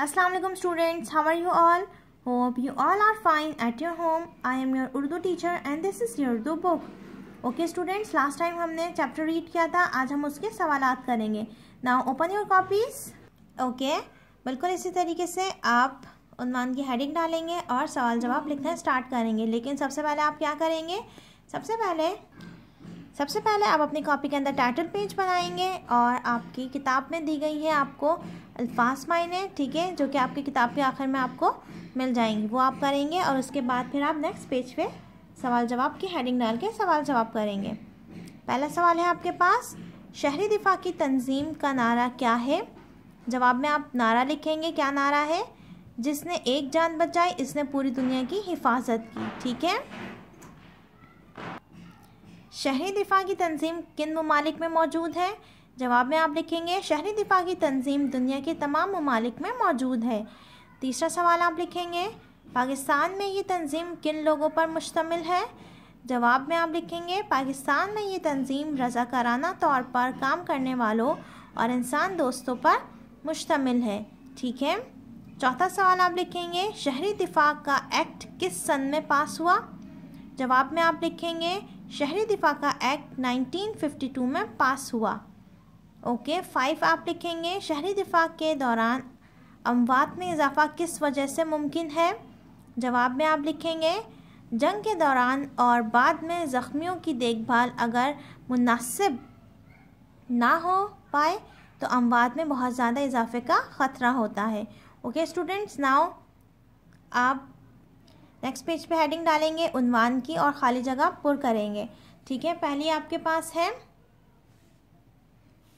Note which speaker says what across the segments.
Speaker 1: Aslam students how are you all hope you all are fine at your home I am your Urdu teacher and this is your Urdu book okay students last time हमने chapter read किया था आज हम उसके सवाल करेंगे now open your copies okay बिल्कुल इसी तरीके से आप उन्वान की हेडिंग डालेंगे और सवाल जवाब लिखना स्टार्ट करेंगे लेकिन सबसे पहले आप क्या करेंगे सबसे पहले सबसे पहले आप अपनी कॉपी के अंदर टाइटल पेज बनाएंगे और आपकी किताब में दी गई है आपको अल्फाज मायने ठीक है जो कि आपकी किताब के आखिर में आपको मिल जाएंगी वो आप करेंगे और उसके बाद फिर आप नेक्स्ट पेज पे सवाल जवाब की हेडिंग डाल के सवाल जवाब करेंगे पहला सवाल है आपके पास शहरी दिफा की तंजीम का नारा क्या है जवाब में आप नारा लिखेंगे क्या नारा है जिसने एक जान बचाई इसने पूरी दुनिया की हिफाजत की ठीक है शहरी दिफा की तंजीम किन ममालिक में मौजूद है जवाब में आप लिखेंगे शहरी दिफा की तंजीम दुनिया के तमाम ममालिक में मौजूद है तीसरा सवाल आप लिखेंगे पाकिस्तान में ये तंजीम किन लोगों पर मुश्तमिल है जवाब में आप लिखेंगे पाकिस्तान में ये तंजीम रजाकाराना तौर पर काम करने वालों और इंसान दोस्तों पर मुश्तमिल है ठीक है चौथा सवाल आप लिखेंगे शहरी दिफा का एक्ट किस सन में पास हुआ जवाब में आप लिखेंगे शहरी दिफा का एक्ट 1952 में पास हुआ ओके okay, फाइव आप लिखेंगे शहरी दिफा के दौरान अमवात में इजाफा किस वजह से मुमकिन है जवाब में आप लिखेंगे जंग के दौरान और बाद में ज़ख्मियों की देखभाल अगर मुनासिब ना हो पाए तो अमवात में बहुत ज़्यादा इजाफे का ख़तरा होता है ओके स्टूडेंट्स नाउ आप नेक्स्ट पेज पे हेडिंग डालेंगे उनवान की और खाली जगह पुर करेंगे ठीक है पहली आपके पास है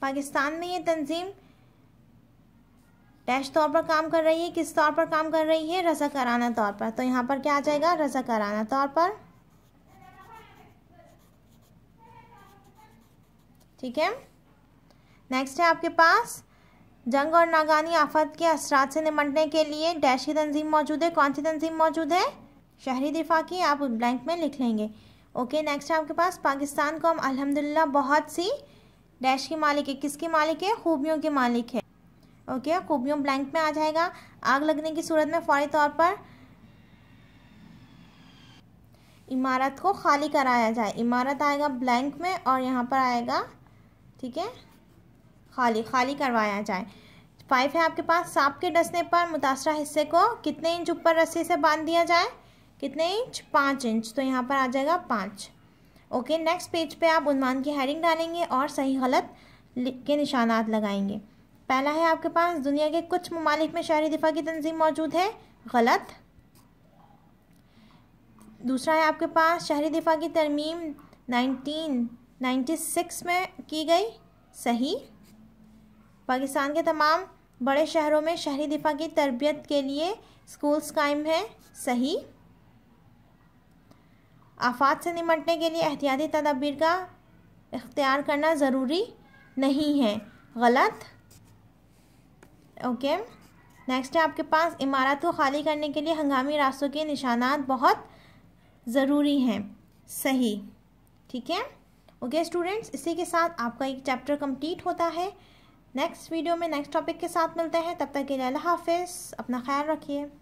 Speaker 1: पाकिस्तान में ये तंजीम डैश तौर पर काम कर रही है किस तौर पर काम कर रही है रजा कराना तौर पर तो यहाँ पर क्या आ जाएगा रजा कराना तौर पर ठीक है नेक्स्ट है आपके पास जंग और नागानी आफत के असरात से निपटने के लिए डैश की तंजीम मौजूद है कौन सी तंजीम मौजूद है शहरी दिफा की आप ब्लैंक में लिख लेंगे ओके नेक्स्ट आपके पास पाकिस्तान को हम अलहमदिल्ला बहुत सी डैश की मालिक है किसकी मालिक है खूबियों के मालिक है ओके खूबियों ब्लैंक में आ जाएगा आग लगने की सूरत में फौरी तौर पर इमारत को खाली कराया जाए इमारत आएगा ब्लैंक में और यहाँ पर आएगा ठीक है खाली खाली करवाया जाए फाइव है आपके पास सांप के डसने पर मुतासरा हिस्से को कितने इंच ऊपर रस्सी से बांध दिया जाए कितने इंच पाँच इंच तो यहाँ पर आ जाएगा पाँच ओके नेक्स्ट पेज पे आप उन्वान की हेडिंग डालेंगे और सही गलत के निशानात लगाएंगे पहला है आपके पास दुनिया के कुछ ममालिक में शहरी दिफा की तंजीम मौजूद है गलत दूसरा है आपके पास शहरी दिफा की तरमीम नाइनटीन नाइन्टी सिक्स में की गई सही पाकिस्तान के तमाम बड़े शहरों में शहरी दिफा की तरबियत के लिए स्कूल्स कायम हैं सही आफात से निमटने के लिए एहतियाती तदाबीर का इख्तियार करना ज़रूरी नहीं है गलत ओके नेक्स्ट है आपके पास इमारत को खाली करने के लिए हंगामी रास्तों के निशानात बहुत ज़रूरी हैं सही ठीक है ओके स्टूडेंट्स इसी के साथ आपका एक चैप्टर कंप्लीट होता है नेक्स्ट वीडियो में नेक्स्ट टॉपिक के साथ मिलते हैं तब तक के लिए अल्लाह हाफिज़ अपना ख्याल रखिए